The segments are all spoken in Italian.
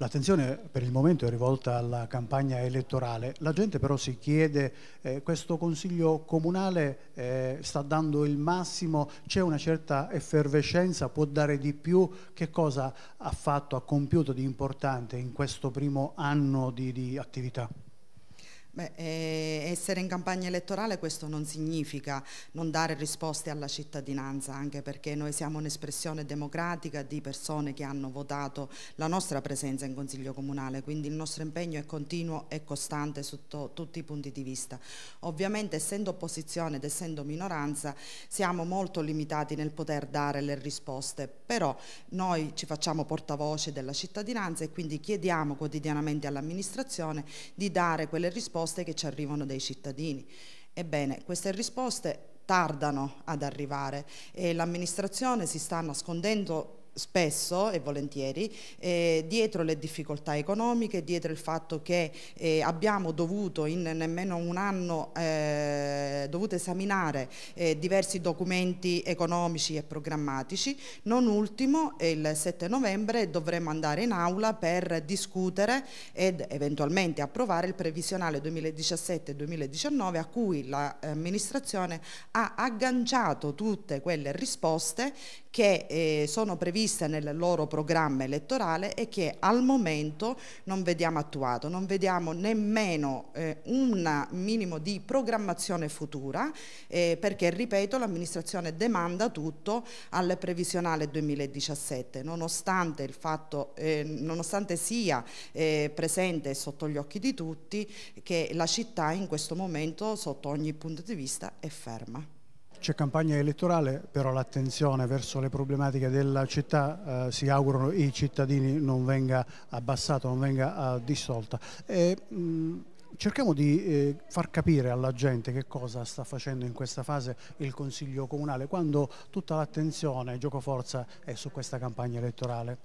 L'attenzione per il momento è rivolta alla campagna elettorale, la gente però si chiede eh, questo Consiglio Comunale eh, sta dando il massimo, c'è una certa effervescenza, può dare di più, che cosa ha fatto, ha compiuto di importante in questo primo anno di, di attività? Beh, eh essere in campagna elettorale questo non significa non dare risposte alla cittadinanza, anche perché noi siamo un'espressione democratica di persone che hanno votato la nostra presenza in Consiglio Comunale, quindi il nostro impegno è continuo e costante sotto tutti i punti di vista. Ovviamente essendo opposizione ed essendo minoranza siamo molto limitati nel poter dare le risposte, però noi ci facciamo portavoce della cittadinanza e quindi chiediamo quotidianamente all'amministrazione di dare quelle risposte che ci arrivano dai cittadini cittadini. Ebbene, queste risposte tardano ad arrivare e l'amministrazione si sta nascondendo spesso e volentieri eh, dietro le difficoltà economiche, dietro il fatto che eh, abbiamo dovuto in nemmeno un anno eh, dovuto esaminare eh, diversi documenti economici e programmatici. Non ultimo, eh, il 7 novembre dovremo andare in aula per discutere ed eventualmente approvare il previsionale 2017-2019 a cui l'amministrazione ha agganciato tutte quelle risposte che eh, sono previste nel loro programma elettorale e che al momento non vediamo attuato, non vediamo nemmeno eh, un minimo di programmazione futura eh, perché, ripeto, l'amministrazione demanda tutto al previsionale 2017, nonostante, il fatto, eh, nonostante sia eh, presente sotto gli occhi di tutti che la città in questo momento sotto ogni punto di vista è ferma. C'è campagna elettorale, però l'attenzione verso le problematiche della città eh, si augurano i cittadini non venga abbassata, non venga uh, dissolta. E, mh, cerchiamo di eh, far capire alla gente che cosa sta facendo in questa fase il Consiglio Comunale, quando tutta l'attenzione, gioco forza, è su questa campagna elettorale.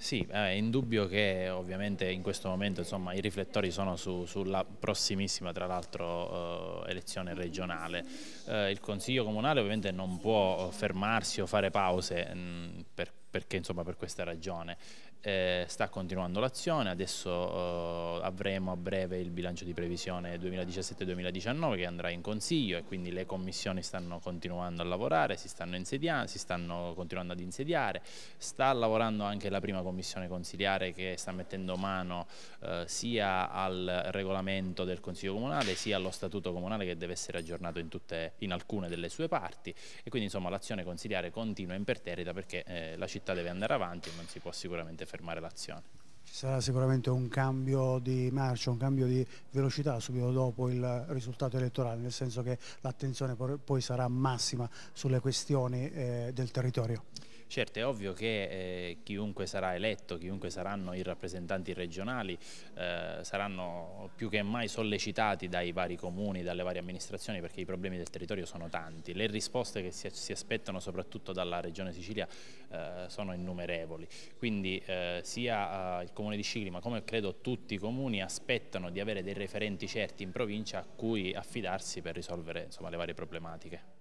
Sì, eh, è indubbio che ovviamente in questo momento insomma, i riflettori sono su, sulla prossimissima tra l'altro eh, elezione regionale. Eh, il Consiglio Comunale ovviamente non può eh, fermarsi o fare pause mh, mm, per, perché insomma, per questa ragione eh, sta continuando l'azione, adesso eh, avremo a breve il bilancio di previsione 2017-2019 che andrà in consiglio e quindi le commissioni stanno continuando a lavorare, si stanno, si stanno continuando ad insediare, sta lavorando anche la prima commissione consiliare che sta mettendo mano eh, sia al regolamento del Consiglio Comunale sia allo statuto comunale che deve essere aggiornato in, tutte, in alcune delle sue parti e quindi insomma l'azione consiliare continua imperterrita perché eh, la città deve andare avanti e non si può sicuramente fare fermare l'azione. Ci sarà sicuramente un cambio di marcia, un cambio di velocità subito dopo il risultato elettorale, nel senso che l'attenzione poi sarà massima sulle questioni eh, del territorio. Certo, è ovvio che eh, chiunque sarà eletto, chiunque saranno i rappresentanti regionali, eh, saranno più che mai sollecitati dai vari comuni, dalle varie amministrazioni, perché i problemi del territorio sono tanti. Le risposte che si, si aspettano soprattutto dalla Regione Sicilia eh, sono innumerevoli. Quindi eh, sia eh, il Comune di Scicli, ma come credo tutti i comuni, aspettano di avere dei referenti certi in provincia a cui affidarsi per risolvere insomma, le varie problematiche.